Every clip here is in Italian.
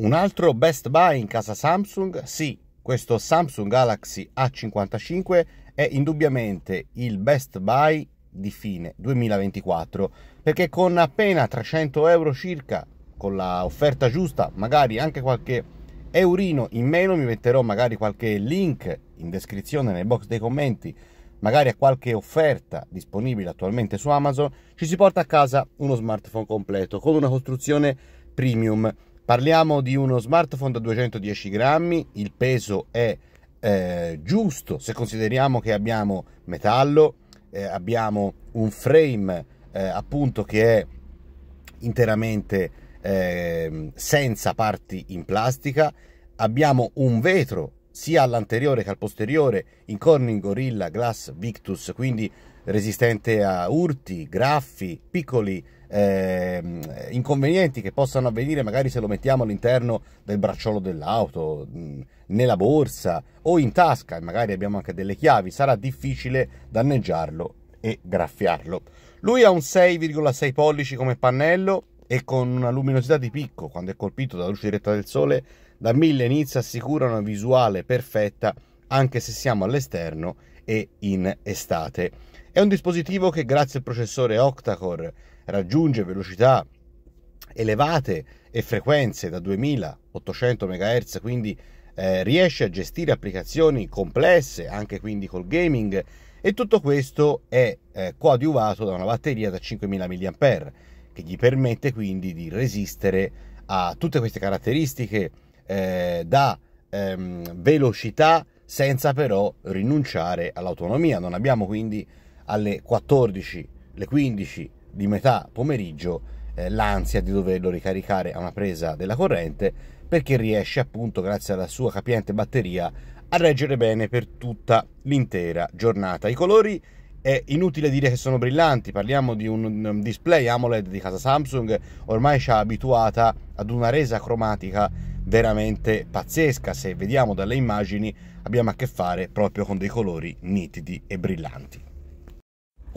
Un altro best buy in casa Samsung? Sì, questo Samsung Galaxy A55 è indubbiamente il best buy di fine 2024 perché con appena 300 euro circa, con l'offerta giusta, magari anche qualche eurino in meno, mi metterò magari qualche link in descrizione nel box dei commenti, magari a qualche offerta disponibile attualmente su Amazon, ci si porta a casa uno smartphone completo con una costruzione premium Parliamo di uno smartphone da 210 grammi, il peso è eh, giusto se consideriamo che abbiamo metallo, eh, abbiamo un frame eh, appunto che è interamente ehm, senza parti in plastica, abbiamo un vetro sia all'anteriore che al posteriore in Corning Gorilla Glass Victus, quindi resistente a urti, graffi, piccoli eh, inconvenienti che possano avvenire magari se lo mettiamo all'interno del bracciolo dell'auto, nella borsa o in tasca e magari abbiamo anche delle chiavi, sarà difficile danneggiarlo e graffiarlo. Lui ha un 6,6 pollici come pannello e con una luminosità di picco, quando è colpito dalla luce diretta del sole, da 1000 nits assicura una visuale perfetta anche se siamo all'esterno e in estate. È un dispositivo che grazie al processore octa-core raggiunge velocità elevate e frequenze da 2800 MHz, quindi eh, riesce a gestire applicazioni complesse, anche quindi col gaming, e tutto questo è eh, coadiuvato da una batteria da 5000 mAh, che gli permette quindi di resistere a tutte queste caratteristiche eh, da ehm, velocità senza però rinunciare all'autonomia. Non abbiamo quindi alle 14, le 15 di metà pomeriggio eh, l'ansia di doverlo ricaricare a una presa della corrente perché riesce appunto grazie alla sua capiente batteria a reggere bene per tutta l'intera giornata. I colori è inutile dire che sono brillanti, parliamo di un display AMOLED di casa Samsung, ormai ci ha abituata ad una resa cromatica veramente pazzesca, se vediamo dalle immagini abbiamo a che fare proprio con dei colori nitidi e brillanti.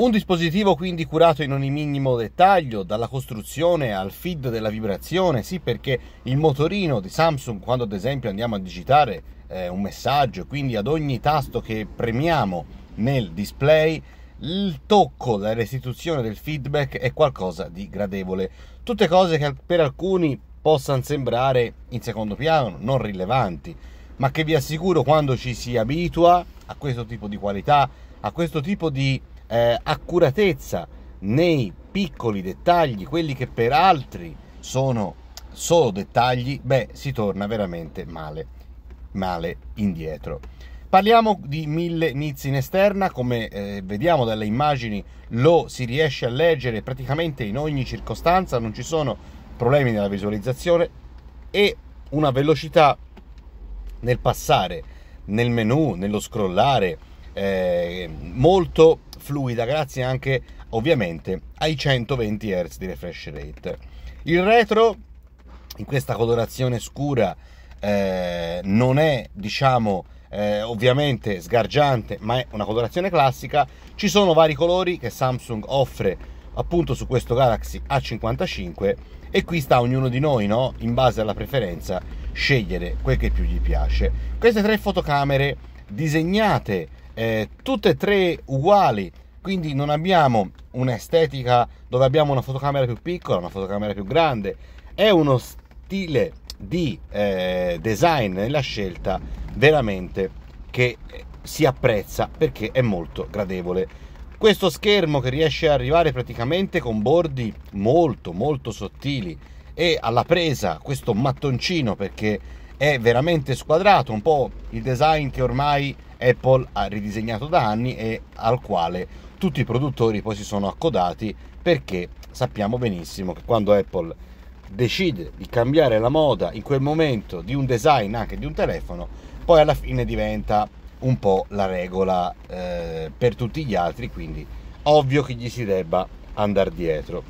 Un dispositivo quindi curato in ogni minimo dettaglio, dalla costruzione al feed della vibrazione, sì perché il motorino di Samsung quando ad esempio andiamo a digitare eh, un messaggio, quindi ad ogni tasto che premiamo nel display, il tocco, la restituzione del feedback è qualcosa di gradevole. Tutte cose che per alcuni possano sembrare in secondo piano, non rilevanti, ma che vi assicuro quando ci si abitua a questo tipo di qualità, a questo tipo di eh, accuratezza nei piccoli dettagli, quelli che per altri sono solo dettagli, beh, si torna veramente male, male indietro. Parliamo di mille nizze in esterna, come eh, vediamo dalle immagini lo si riesce a leggere praticamente in ogni circostanza, non ci sono problemi nella visualizzazione e una velocità nel passare, nel menu, nello scrollare, eh, molto fluida grazie anche ovviamente ai 120 Hz di refresh rate. Il retro in questa colorazione scura eh, non è diciamo eh, ovviamente sgargiante ma è una colorazione classica ci sono vari colori che Samsung offre appunto su questo Galaxy A55 e qui sta ognuno di noi no? in base alla preferenza scegliere quel che più gli piace queste tre fotocamere disegnate eh, tutte e tre uguali, quindi non abbiamo un'estetica dove abbiamo una fotocamera più piccola, una fotocamera più grande, è uno stile di eh, design nella scelta veramente che eh, si apprezza perché è molto gradevole. Questo schermo che riesce ad arrivare praticamente con bordi molto molto sottili e alla presa questo mattoncino perché è veramente squadrato, un po' il design che ormai Apple ha ridisegnato da anni e al quale tutti i produttori poi si sono accodati perché sappiamo benissimo che quando Apple decide di cambiare la moda in quel momento di un design anche di un telefono, poi alla fine diventa un po' la regola eh, per tutti gli altri, quindi ovvio che gli si debba andare dietro.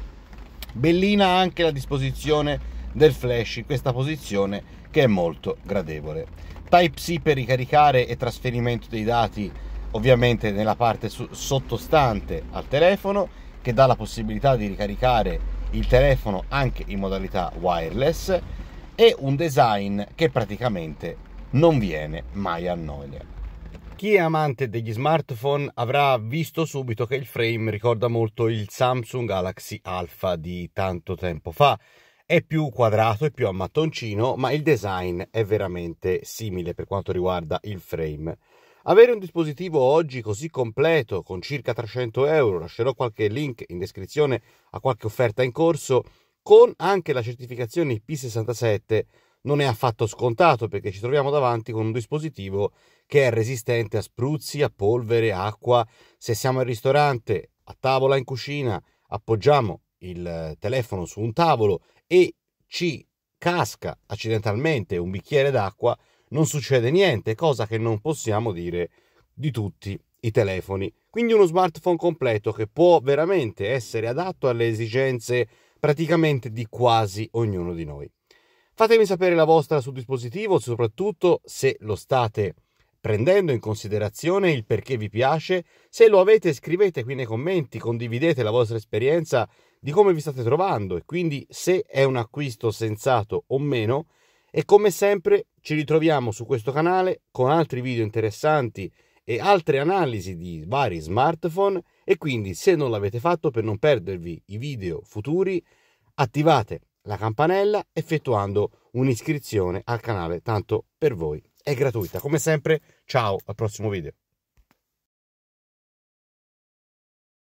Bellina anche la disposizione del flash in questa posizione che è molto gradevole. Type-C per ricaricare e trasferimento dei dati ovviamente nella parte sottostante al telefono che dà la possibilità di ricaricare il telefono anche in modalità wireless e un design che praticamente non viene mai a noia. Chi è amante degli smartphone avrà visto subito che il frame ricorda molto il Samsung Galaxy Alpha di tanto tempo fa è più quadrato, e più a mattoncino, ma il design è veramente simile per quanto riguarda il frame. Avere un dispositivo oggi così completo, con circa 300 euro, lascerò qualche link in descrizione a qualche offerta in corso, con anche la certificazione IP67 non è affatto scontato perché ci troviamo davanti con un dispositivo che è resistente a spruzzi, a polvere, acqua. Se siamo al ristorante, a tavola in cucina, appoggiamo il telefono su un tavolo e ci casca accidentalmente un bicchiere d'acqua, non succede niente, cosa che non possiamo dire di tutti i telefoni. Quindi uno smartphone completo che può veramente essere adatto alle esigenze praticamente di quasi ognuno di noi. Fatemi sapere la vostra sul dispositivo, soprattutto se lo state prendendo in considerazione il perché vi piace. Se lo avete scrivete qui nei commenti, condividete la vostra esperienza di come vi state trovando e quindi se è un acquisto sensato o meno. E come sempre ci ritroviamo su questo canale con altri video interessanti e altre analisi di vari smartphone e quindi se non l'avete fatto per non perdervi i video futuri attivate la campanella effettuando un'iscrizione al canale tanto per voi è gratuita come sempre ciao al prossimo video